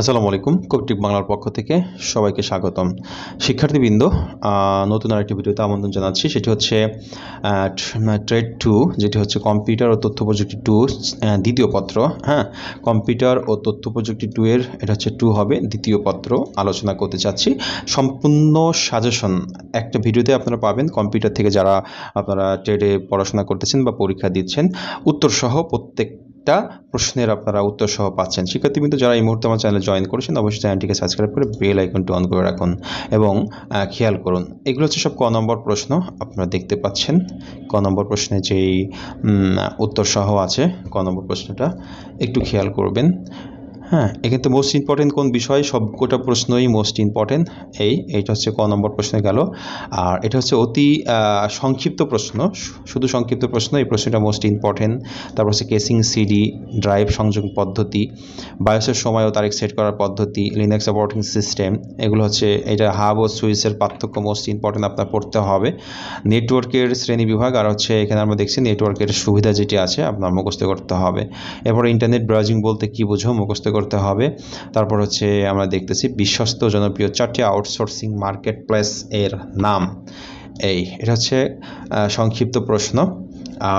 আসসালামু আলাইকুম কৌটিক বাংলার পক্ষ থেকে সবাইকে স্বাগতম শিক্ষার্থীবৃন্দ নতুন আরেকটি ভিডিওতে আমন্ত্রণ জানাচ্ছি সেটি হচ্ছে ট্রেড টু যেটি হচ্ছে কম্পিউটার ও তথ্য প্রযুক্তি টু দ্বিতীয় পত্র হ্যাঁ কম্পিউটার ও তথ্য প্রযুক্তি টু এর এটা হচ্ছে টু হবে দ্বিতীয় পত্র আলোচনা করতে চাচ্ছি সম্পূর্ণ সাজেশন একটা ভিডিওতে আপনারা পাবেন কম্পিউটার থেকে যারা আপনারা ট্রেডে পড়াশোনা করতেছেন বা পরীক্ষা দিচ্ছেন উত্তরসহ প্রত্যেক প্রত্যেকটা প্রশ্নের আপনারা উত্তর সহ পাচ্ছেন শিক্ষার্থীবৃন্দ যারা এই মুহূর্তে আমার চ্যানেলে জয়েন করেছেন অবশ্যই চ্যানেলটিকে সাবস্ক্রাইব করে বেল আইকনটি অন করে রাখুন এবং খেয়াল করুন এগুলো হচ্ছে সব ক নম্বর প্রশ্ন আপনারা দেখতে পাচ্ছেন ক নম্বর প্রশ্নে যেই উত্তর সহ আছে ক নম্বর প্রশ্নটা একটু খেয়াল করবেন হ্যাঁ এক্ষেত্রে মোস্ট ইম্পর্টেন্ট কোন বিষয় সবকটা প্রশ্নই মোস্ট ইম্পর্টেন্ট এই এটা হচ্ছে ক নম্বর প্রশ্নে গেল আর এটা হচ্ছে অতি সংক্ষিপ্ত প্রশ্ন শুধু সংক্ষিপ্ত প্রশ্ন এই প্রশ্নটা মোস্ট ইম্পর্টেন্ট তারপর হচ্ছে কেসিং সিডি ড্রাইভ সংযোগ পদ্ধতি বায়োসের সময় ও তারিখ সেট করার পদ্ধতি লিনাক্স অপারেটিং সিস্টেম এগুলো হচ্ছে এটা হাব ও সুইচের পার্থক্য মোস্ট ইম্পর্টেন্ট আপনার পড়তে হবে নেটওয়ার্কের শ্রেণী বিভাগ আর হচ্ছে এখানে আমরা দেখছি নেটওয়ার্কের সুবিধা যেটি আছে আপনার মুখস্থ করতে হবে এরপর ইন্টারনেট ব্রাউজিং বলতে কী বোঝো মুখস্থ করতে হবে তারপর হচ্ছে আমরা দেখতেছি বিশ্বস্ত জনপ্রিয় চারটি আউটসোর্সিং মার্কেট প্লেস এর নাম এই এটা হচ্ছে সংক্ষিপ্ত প্রশ্ন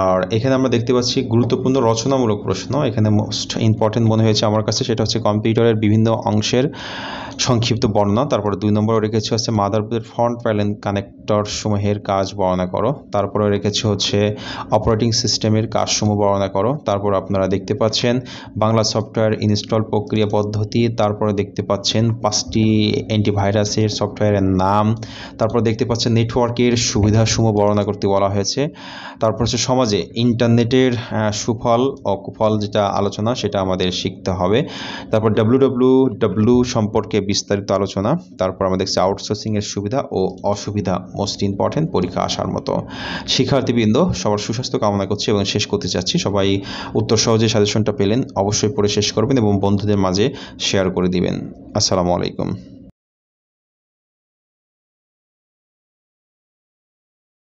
আর এখানে আমরা দেখতে পাচ্ছি গুরুত্বপূর্ণ রচনামূলক প্রশ্ন এখানে মোস্ট ইম্পর্টেন্ট মনে হয়েছে আমার কাছে সেটা হচ্ছে কম্পিউটারের বিভিন্ন অংশের সংক্ষিপ্ত বর্ণনা তারপরে দুই নম্বরে রেখেছে হচ্ছে মাদারবোর্ডের ফ্রন্ট প্যানেল কানেক্টর সমূহের কাজ বর্ণনা করো তারপরে রেখেছে হচ্ছে অপারেটিং সিস্টেমের কাজসমূহ বর্ণনা করো তারপর আপনারা দেখতে পাচ্ছেন বাংলা সফটওয়্যার ইনস্টল প্রক্রিয়া পদ্ধতি তারপরে দেখতে পাচ্ছেন পাঁচটি অ্যান্টিভাইরাসের সফটওয়্যারের নাম তারপর দেখতে পাচ্ছেন নেটওয়ার্কের সুবিধাসমূহ বর্ণনা করতে বলা হয়েছে তারপর হচ্ছে সমাজে ইন্টারনেটের সুফল অকুফল যেটা আলোচনা সেটা আমাদের শিখতে হবে তারপর ডাব্লু সম্পর্কে বিস্তারিত আলোচনা তারপর আমাদের দেখছি আউটসোর্সিংয়ের সুবিধা ও অসুবিধা মোস্ট ইম্পর্টেন্ট পরীক্ষা আসার মতো শিক্ষার্থীবৃন্দ সবার সুস্বাস্থ্য কামনা করছি এবং শেষ করতে চাচ্ছি সবাই উত্তর সহজে সাজেশনটা পেলেন অবশ্যই পড়ে শেষ করবেন এবং বন্ধুদের মাঝে শেয়ার করে দিবেন আসসালামু আলাইকুম